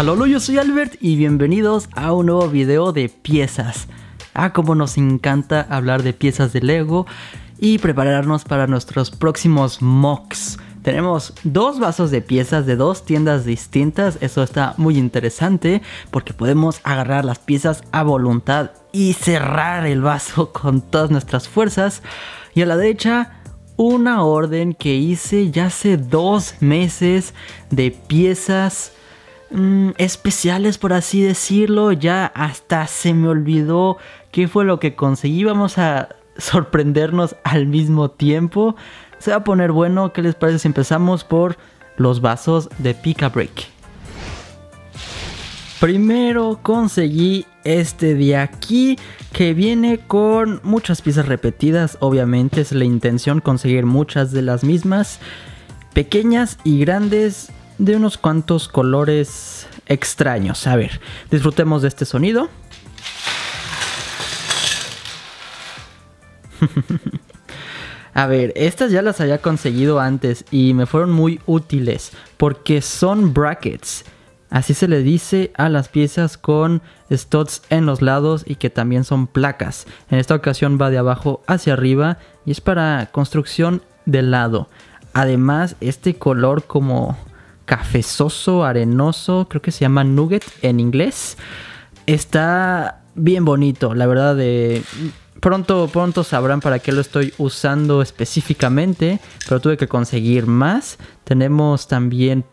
Hola, yo soy Albert y bienvenidos a un nuevo video de piezas. Ah, como nos encanta hablar de piezas de Lego y prepararnos para nuestros próximos mocks. Tenemos dos vasos de piezas de dos tiendas distintas, eso está muy interesante porque podemos agarrar las piezas a voluntad y cerrar el vaso con todas nuestras fuerzas. Y a la derecha una orden que hice ya hace dos meses de piezas Mm, especiales, por así decirlo. Ya hasta se me olvidó qué fue lo que conseguí. Vamos a sorprendernos al mismo tiempo. Se va a poner bueno. ¿Qué les parece si empezamos por los vasos de Pika Break? Primero conseguí este de aquí que viene con muchas piezas repetidas. Obviamente es la intención conseguir muchas de las mismas. Pequeñas y grandes de unos cuantos colores extraños. A ver, disfrutemos de este sonido. A ver, estas ya las había conseguido antes y me fueron muy útiles porque son brackets. Así se le dice a las piezas con studs en los lados y que también son placas. En esta ocasión va de abajo hacia arriba y es para construcción de lado. Además, este color como cafezoso, arenoso, creo que se llama nugget en inglés. Está bien bonito, la verdad de eh, pronto pronto sabrán para qué lo estoy usando específicamente, pero tuve que conseguir más. Tenemos también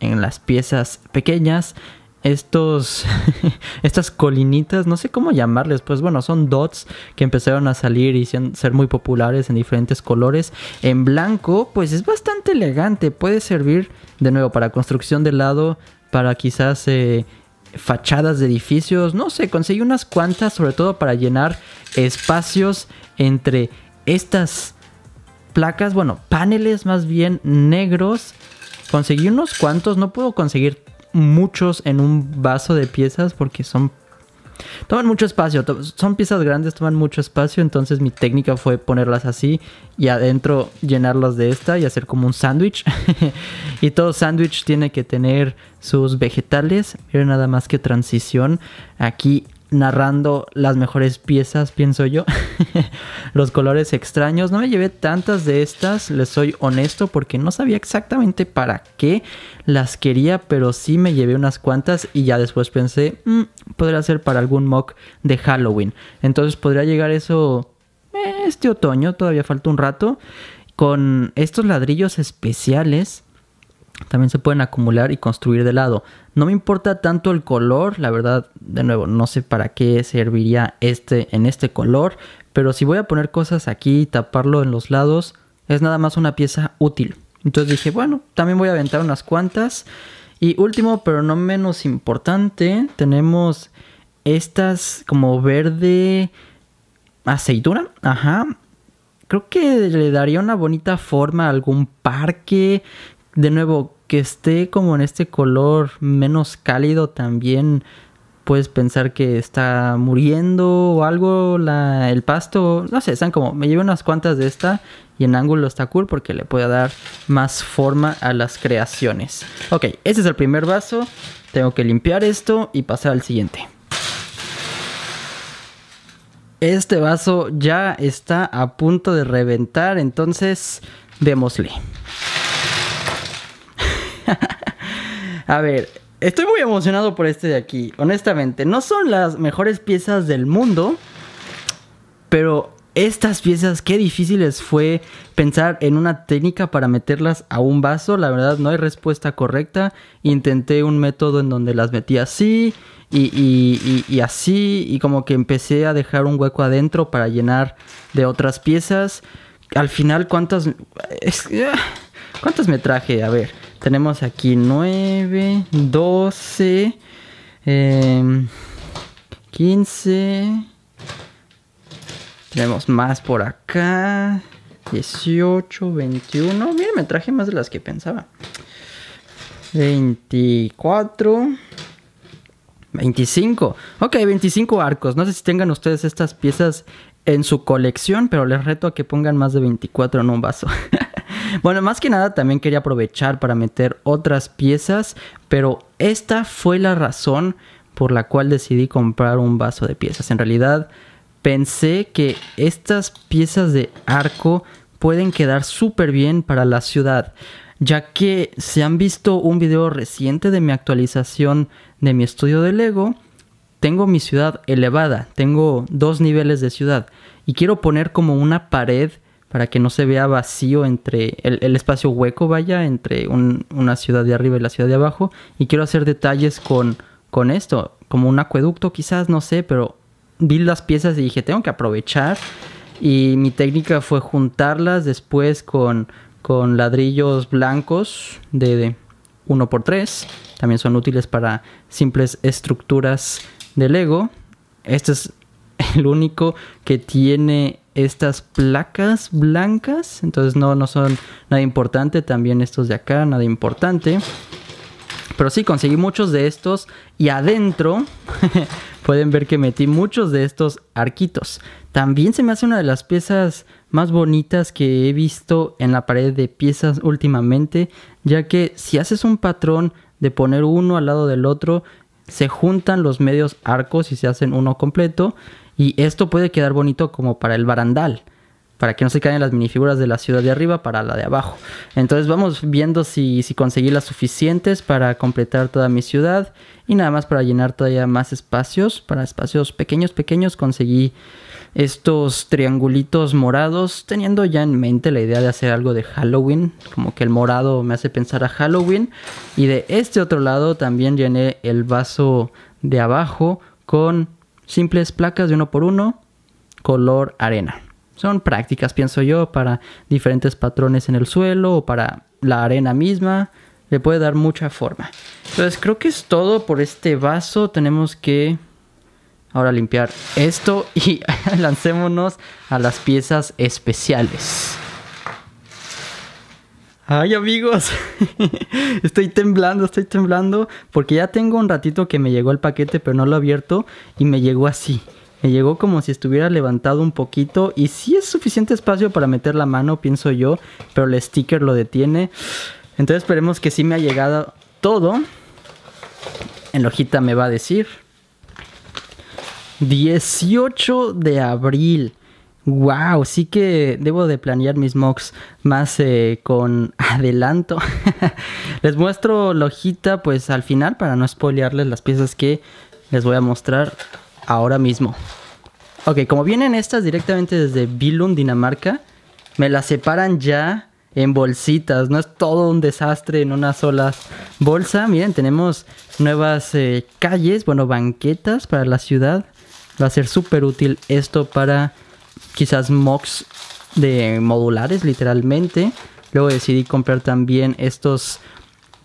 en las piezas pequeñas estos estas colinitas, no sé cómo llamarles, pues bueno, son dots que empezaron a salir y ser muy populares en diferentes colores. En blanco, pues es bastante elegante, puede servir de nuevo para construcción de lado, para quizás eh, fachadas de edificios, no sé, conseguí unas cuantas, sobre todo para llenar espacios entre estas placas, bueno, paneles más bien negros. Conseguí unos cuantos, no puedo conseguir muchos en un vaso de piezas porque son... Toman mucho espacio, son piezas grandes, toman mucho espacio, entonces mi técnica fue ponerlas así y adentro llenarlas de esta y hacer como un sándwich. y todo sándwich tiene que tener sus vegetales, Era nada más que transición. Aquí narrando las mejores piezas, pienso yo. los colores extraños. No me llevé tantas de estas, les soy honesto, porque no sabía exactamente para qué las quería, pero sí me llevé unas cuantas y ya después pensé, mm, podría ser para algún mock de Halloween. Entonces podría llegar eso eh, este otoño, todavía falta un rato, con estos ladrillos especiales también se pueden acumular y construir de lado. No me importa tanto el color, la verdad, de nuevo, no sé para qué serviría este en este color, pero si voy a poner cosas aquí y taparlo en los lados, es nada más una pieza útil. Entonces dije, bueno, también voy a aventar unas cuantas. Y último, pero no menos importante, tenemos estas como verde aceituna, ajá. Creo que le daría una bonita forma a algún parque, de nuevo, que esté como en este color menos cálido también puedes pensar que está muriendo o algo, el pasto, no sé, están como, me llevé unas cuantas de esta y en ángulo está cool porque le puede dar más forma a las creaciones. Ok, ese es el primer vaso, tengo que limpiar esto y pasar al siguiente. Este vaso ya está a punto de reventar, entonces démosle. a ver, estoy muy emocionado por este de aquí. Honestamente, no son las mejores piezas del mundo, pero estas piezas, qué difíciles fue pensar en una técnica para meterlas a un vaso. La verdad, no hay respuesta correcta. Intenté un método en donde las metí así y, y, así, y como que empecé a dejar un hueco adentro para llenar de otras piezas. Al final, ¿cuántas...? ¿Cuántos me traje? A ver, tenemos aquí 9, 12, 15. Tenemos más por acá. 18, 21. Miren, me traje más de las que pensaba. 24. 25. Ok, 25 arcos. No sé si tengan ustedes estas piezas en su colección, pero les reto a que pongan más de 24 en un vaso. bueno, más que nada también quería aprovechar para meter otras piezas, pero esta fue la razón por la cual decidí comprar un vaso de piezas. En realidad pensé que estas piezas de arco pueden quedar súper bien para la ciudad, ya que si han visto un video reciente de mi actualización de mi estudio de Lego, tengo mi ciudad elevada, tengo dos niveles de ciudad y quiero poner como una pared para que no se vea vacío entre el, espacio hueco, vaya, entre una ciudad de arriba y la ciudad de abajo. Y quiero hacer detalles con, con esto, como un acueducto quizás, no sé, pero vi las piezas y dije, tengo que aprovechar. Y mi técnica fue juntarlas después con, ladrillos blancos de, de 1x3. También son útiles para simples estructuras de Lego. Este es el único que tiene estas placas blancas. Entonces no, no son nada importante. También estos de acá, nada importante. Pero sí, conseguí muchos de estos y adentro pueden ver que metí muchos de estos arquitos. También se me hace una de las piezas más bonitas que he visto en la pared de piezas últimamente, ya que si haces un patrón de poner uno al lado del otro, se juntan los medios arcos y se hacen uno completo. Y esto puede quedar bonito como para el barandal, para que no se caigan las minifiguras de la ciudad de arriba para la de abajo. Entonces vamos viendo si, si conseguí las suficientes para completar toda mi ciudad y nada más para llenar todavía más espacios, para espacios pequeños, pequeños, conseguí estos triangulitos morados, teniendo ya en mente la idea de hacer algo de Halloween, como que el morado me hace pensar a Halloween. Y de este otro lado también llené el vaso de abajo con simples placas de uno por uno, color arena. Son prácticas, pienso yo, para diferentes patrones en el suelo o para la arena misma. Le puede dar mucha forma. Entonces creo que es todo por este vaso. Tenemos que ahora limpiar esto y lancémonos a las piezas especiales. Ay amigos, estoy temblando, estoy temblando, porque ya tengo un ratito que me llegó el paquete, pero no lo he abierto y me llegó así. Me llegó como si estuviera levantado un poquito y sí es suficiente espacio para meter la mano, pienso yo, pero el sticker lo detiene. Entonces esperemos que sí me ha llegado todo. En la me va a decir. 18 de abril. Wow, sí que debo de planear mis mocks más eh, con adelanto. les muestro la hojita pues al final para no spoilearles las piezas que les voy a mostrar ahora mismo. Ok, como vienen estas directamente desde Billund, Dinamarca, me las separan ya en bolsitas. No es todo un desastre en una sola bolsa. Miren, tenemos nuevas eh, calles, bueno, banquetas para la ciudad. Va a ser súper útil esto para quizás mocks de modulares literalmente. Luego decidí comprar también estos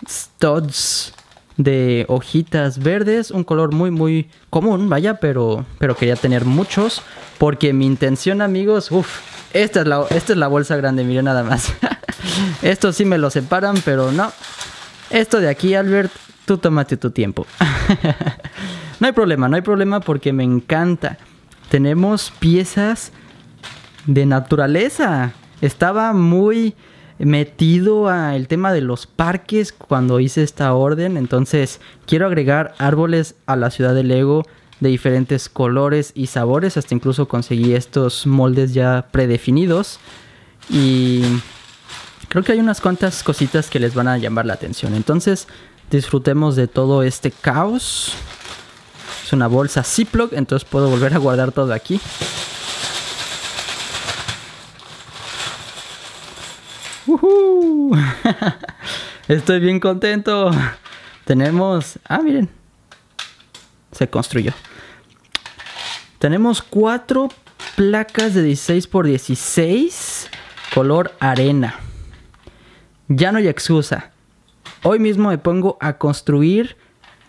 studs de hojitas verdes, un color muy muy común, vaya, pero, pero quería tener muchos porque mi intención, amigos, uff, esta es la esta es la bolsa grande, miren nada más. Esto sí me lo separan, pero no. Esto de aquí, Albert, tú tómate tu tiempo. no hay problema, no hay problema porque me encanta. Tenemos piezas de naturaleza. Estaba muy metido al tema de los parques cuando hice esta orden. Entonces quiero agregar árboles a la ciudad de Lego de diferentes colores y sabores. Hasta incluso conseguí estos moldes ya predefinidos. Y creo que hay unas cuantas cositas que les van a llamar la atención. Entonces disfrutemos de todo este caos. Es una bolsa Ziploc, entonces puedo volver a guardar todo aquí. Estoy bien contento. Tenemos... Ah, miren. Se construyó. Tenemos cuatro placas de 16 por 16 color arena. Ya no hay excusa. Hoy mismo me pongo a construir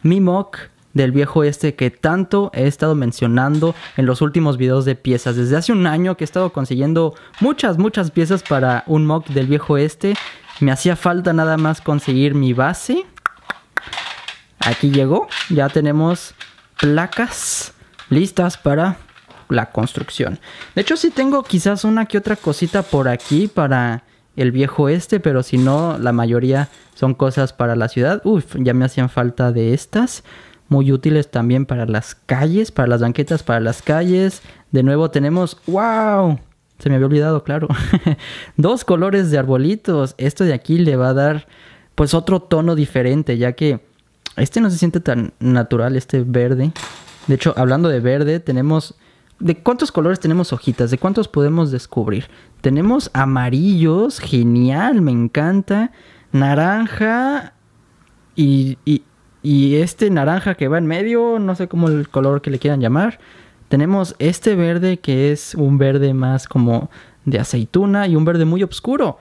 mi mock del viejo este que tanto he estado mencionando en los últimos videos de piezas. Desde hace un año que he estado consiguiendo muchas, muchas piezas para un mock del viejo este me hacía falta nada más conseguir mi base. Aquí llegó. Ya tenemos placas listas para la construcción. De hecho, sí tengo quizás una que otra cosita por aquí para el viejo este, pero si no, la mayoría son cosas para la ciudad. Uf, ya me hacían falta de estas. Muy útiles también para las calles, para las banquetas, para las calles. De nuevo tenemos, wow, se me había olvidado, claro. Dos colores de arbolitos. Esto de aquí le va a dar pues otro tono diferente, ya que este no se siente tan natural, este verde. De hecho, hablando de verde, tenemos... ¿De cuántos colores tenemos hojitas? ¿De cuántos podemos descubrir? Tenemos amarillos, genial, me encanta. Naranja y, y, este naranja que va en medio, no sé cómo el color que le quieran llamar. Tenemos este verde que es un verde más como de aceituna y un verde muy oscuro.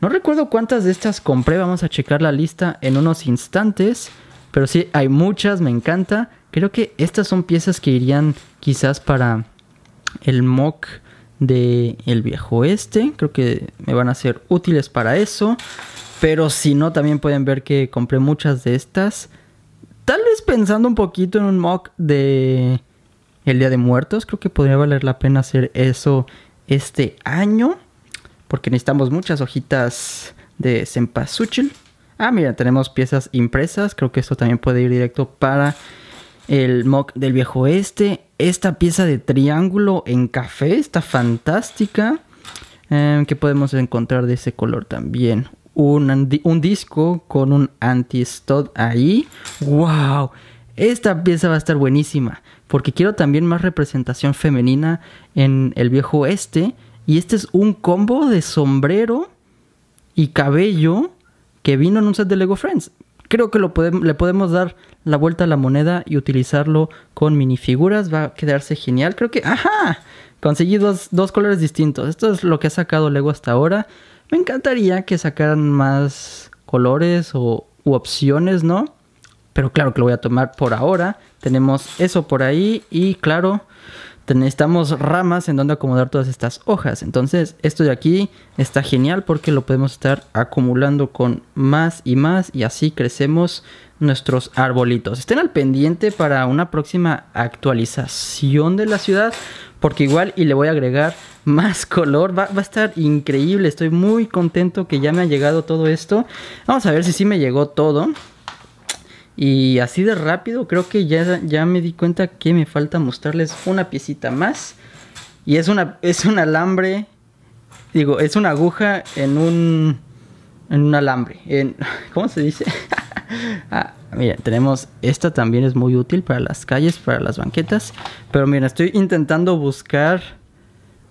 No recuerdo cuántas de estas compré, vamos a checar la lista en unos instantes. Pero sí, hay muchas, me encanta. Creo que estas son piezas que irían quizás para el mock de el viejo este. Creo que me van a ser útiles para eso. Pero si no, también pueden ver que compré muchas de estas. Tal vez pensando un poquito en un mock de el Día de Muertos. Creo que podría valer la pena hacer eso este año. Porque necesitamos muchas hojitas de cempasúchil. Ah, mira, tenemos piezas impresas. Creo que esto también puede ir directo para el mock del viejo Este. Esta pieza de triángulo en café está fantástica. que em, ¿Qué podemos encontrar de ese color también? Un, un disco con un anti-stud ahí. ¡Wow! Esta pieza va a estar buenísima, porque quiero también más representación femenina en el viejo oeste. Y este es un combo de sombrero y cabello que vino en un set de Lego Friends. Creo que lo le podemos dar la vuelta a la moneda y utilizarlo con minifiguras. Va a quedarse genial. Creo que... ¡Ajá! Conseguí dos, dos colores distintos. Esto es lo que ha sacado Lego hasta ahora. Me encantaría que sacaran más colores o, u opciones, ¿no? Pero claro que lo voy a tomar por ahora. Tenemos eso por ahí y claro, necesitamos ramas en donde acomodar todas estas hojas. Entonces, esto de aquí está genial porque lo podemos estar acumulando con más y más y así crecemos nuestros arbolitos. Estén al pendiente para una próxima actualización de la ciudad porque igual y le voy a agregar más color. Va, va a estar increíble. Estoy muy contento que ya me ha llegado todo esto. Vamos a ver si sí me llegó todo. Y así de rápido creo que ya, ya me di cuenta que me falta mostrarles una piecita más. Y es, una, es un alambre, digo, es una aguja en un, en un alambre. ¿Cómo se dice? ah, miren, tenemos, esta también es muy útil para las calles, para las banquetas. Pero miren, estoy intentando buscar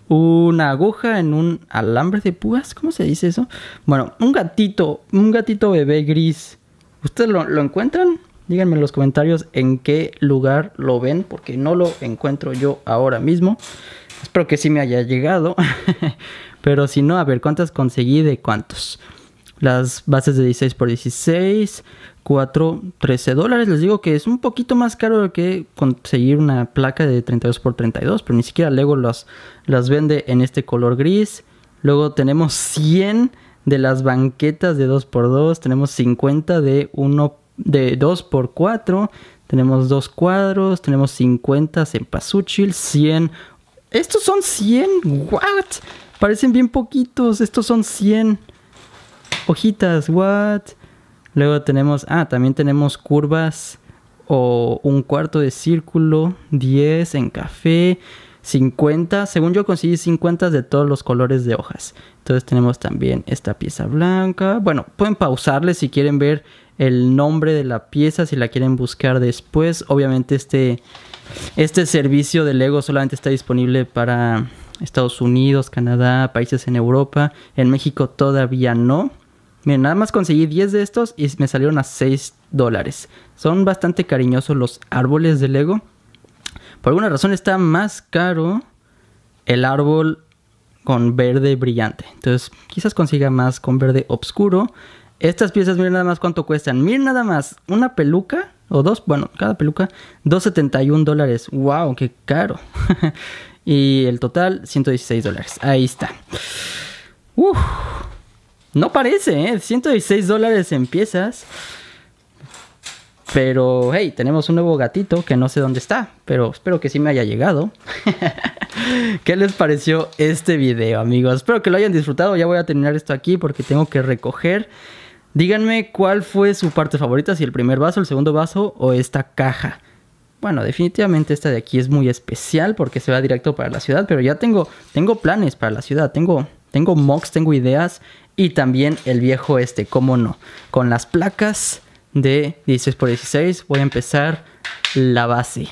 una aguja en un alambre de púas, ¿cómo se dice eso? Bueno, un gatito, un gatito bebé gris ¿Ustedes lo, encuentran? Díganme en los comentarios en qué lugar lo ven, porque no lo encuentro yo ahora mismo. Espero que sí me haya llegado. Pero si no, a ver, ¿cuántas conseguí de cuántos? Las bases de 16 por 16, 4, 13 dólares. Les digo que es un poquito más caro que conseguir una placa de 32 por 32, pero ni siquiera Lego las, las vende en este color gris. Luego tenemos 100 de las banquetas de 2x2, tenemos 50 de uno de 2x4, tenemos dos cuadros, tenemos 50 en pasuchil, 100. Estos son 100, what? Parecen bien poquitos, estos son 100 hojitas, what? Luego tenemos, ah, también tenemos curvas o un cuarto de círculo, 10 en café. 50, según yo conseguí 50 de todos los colores de hojas. Entonces tenemos también esta pieza blanca. Bueno, pueden pausarle si quieren ver el nombre de la pieza, si la quieren buscar después. Obviamente este, este servicio de Lego solamente está disponible para Estados Unidos, Canadá, países en Europa. En México todavía no. Miren, nada más conseguí 10 de estos y me salieron a 6 dólares. Son bastante cariñosos los árboles de Lego. Por alguna razón está más caro el árbol con verde brillante. Entonces, quizás consiga más con verde oscuro. Estas piezas, miren nada más cuánto cuestan. Miren nada más, una peluca o dos, bueno, cada peluca, 271 dólares. ¡Wow! ¡Qué caro! y el total, 116 dólares. Ahí está. Uf, no parece, ¿eh? 116 dólares en piezas. Pero hey, tenemos un nuevo gatito que no sé dónde está, pero espero que sí me haya llegado. ¿Qué les pareció este video, amigos? Espero que lo hayan disfrutado. Ya voy a terminar esto aquí porque tengo que recoger. Díganme cuál fue su parte favorita, si el primer vaso, el segundo vaso o esta caja. Bueno, definitivamente esta de aquí es muy especial porque se va directo para la ciudad, pero ya tengo, tengo planes para la ciudad, tengo, tengo mocks, tengo ideas y también el viejo este, cómo no, con las placas de 16 por 16 voy a empezar la base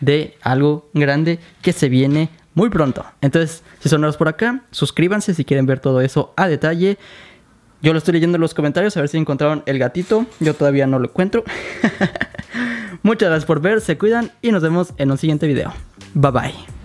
de algo grande que se viene muy pronto. Entonces, si son nuevos por acá, suscríbanse si quieren ver todo eso a detalle. Yo lo estoy leyendo en los comentarios a ver si encontraron el gatito. Yo todavía no lo encuentro. Muchas gracias por ver, se cuidan y nos vemos en un siguiente video. Bye bye.